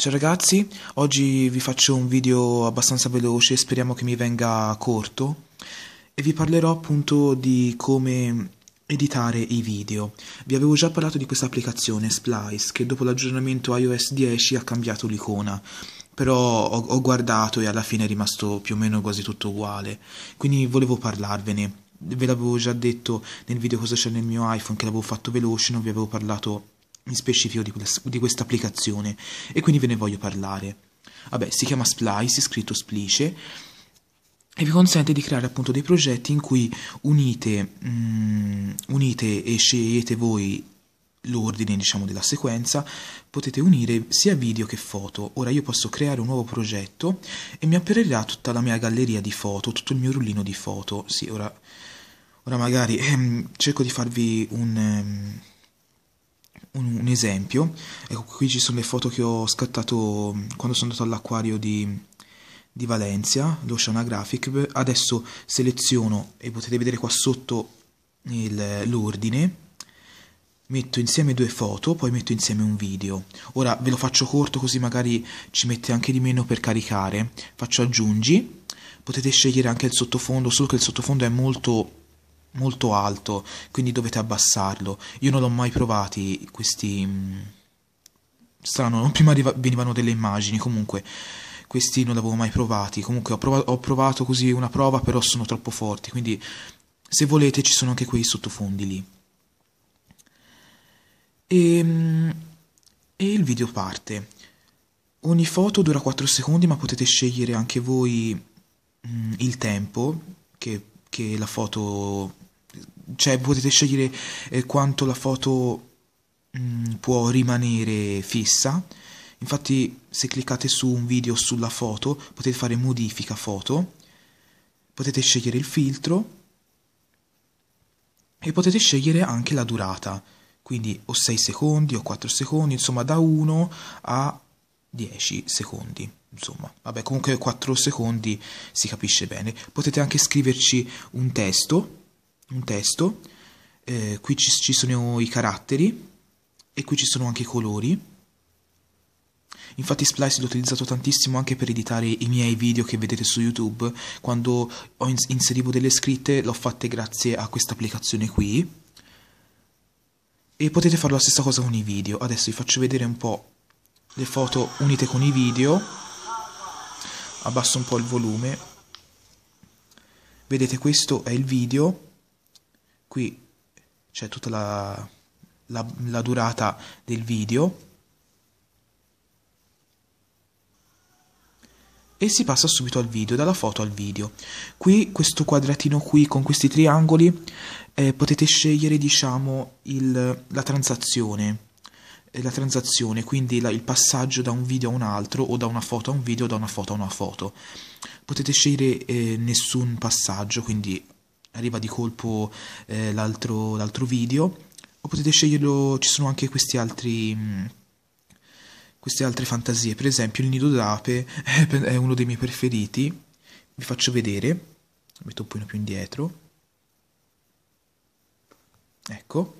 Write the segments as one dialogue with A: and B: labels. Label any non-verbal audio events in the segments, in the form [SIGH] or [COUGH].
A: Ciao ragazzi, oggi vi faccio un video abbastanza veloce, speriamo che mi venga corto e vi parlerò appunto di come editare i video. Vi avevo già parlato di questa applicazione Splice che dopo l'aggiornamento iOS 10 ha cambiato l'icona, però ho, ho guardato e alla fine è rimasto più o meno quasi tutto uguale, quindi volevo parlarvene. Ve l'avevo già detto nel video cosa c'è nel mio iPhone che l'avevo fatto veloce, non vi avevo parlato in specifico di, di questa applicazione e quindi ve ne voglio parlare. Vabbè, si chiama Splice, scritto Splice, e vi consente di creare appunto dei progetti in cui unite, um, unite e scegliete voi l'ordine diciamo della sequenza potete unire sia video che foto ora io posso creare un nuovo progetto e mi apparirà tutta la mia galleria di foto tutto il mio rullino di foto sì ora, ora magari ehm, cerco di farvi un, ehm, un, un esempio, ecco qui ci sono le foto che ho scattato mm, quando sono andato all'acquario di, di Valencia, l'Oceanographic, adesso seleziono e potete vedere qua sotto l'ordine, metto insieme due foto, poi metto insieme un video. Ora ve lo faccio corto così magari ci mette anche di meno per caricare, faccio aggiungi, potete scegliere anche il sottofondo, solo che il sottofondo è molto molto alto, quindi dovete abbassarlo. Io non l'ho mai provati questi... Mm, strano, prima venivano delle immagini, comunque questi non l'avevo mai provati. Comunque ho provato, ho provato così una prova, però sono troppo forti, quindi se volete ci sono anche quei sottofondi lì. E, ehm, e il video parte. Ogni foto dura 4 secondi, ma potete scegliere anche voi mh, mm, il tempo che, che la foto cioè potete scegliere eh, quanto la foto mh, mm, può rimanere fissa. Infatti se cliccate su un video sulla foto potete fare modifica foto, potete scegliere il filtro e potete scegliere anche la durata, quindi o 6 secondi o 4 secondi, insomma da 1 a 10 secondi, insomma, vabbè comunque 4 secondi si capisce bene. Potete anche scriverci un testo un testo, eh, qui ci, ci sono i caratteri e qui ci sono anche i colori. Infatti Splice l'ho utilizzato tantissimo anche per editare i miei video che vedete su YouTube, quando inserivo delle scritte l'ho fatte grazie a questa applicazione qui. E potete fare la stessa cosa con i video. Adesso vi faccio vedere un po' le foto unite con i video. Abbasso un po' il volume. Vedete questo è il video qui c'è tutta la, la, la durata del video e si passa subito al video, dalla foto al video. Qui questo quadratino qui con questi triangoli eh, potete scegliere diciamo il, la transazione, eh, la transazione, quindi la, il passaggio da un video a un altro o da una foto a un video o da una foto a una foto. Potete scegliere eh, nessun passaggio, quindi arriva di colpo eh, l'altro, l'altro video o potete sceglierlo, ci sono anche questi altri... Mh, mm, queste altre fantasie, per esempio il nido d'ape eh, è uno dei miei preferiti, vi faccio vedere, lo metto un po' più indietro, ecco,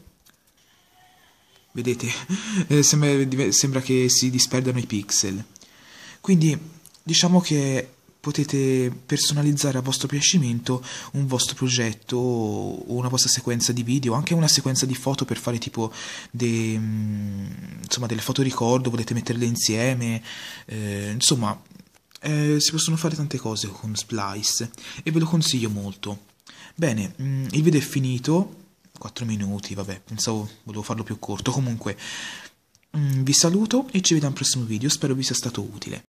A: vedete, [LAUGHS] eh, sembra, sembra che si disperdano i pixel, quindi diciamo che potete personalizzare a vostro piacimento un vostro progetto o una vostra sequenza di video, anche una sequenza di foto per fare tipo dei, mm, insomma, delle foto ricordo, volete metterle insieme, eh, insomma eh, si possono fare tante cose con Splice e ve lo consiglio molto. Bene, mm, il video è finito, 4 minuti, vabbè, pensavo volevo farlo più corto, comunque mm, vi saluto e ci vediamo al prossimo video, spero vi sia stato utile.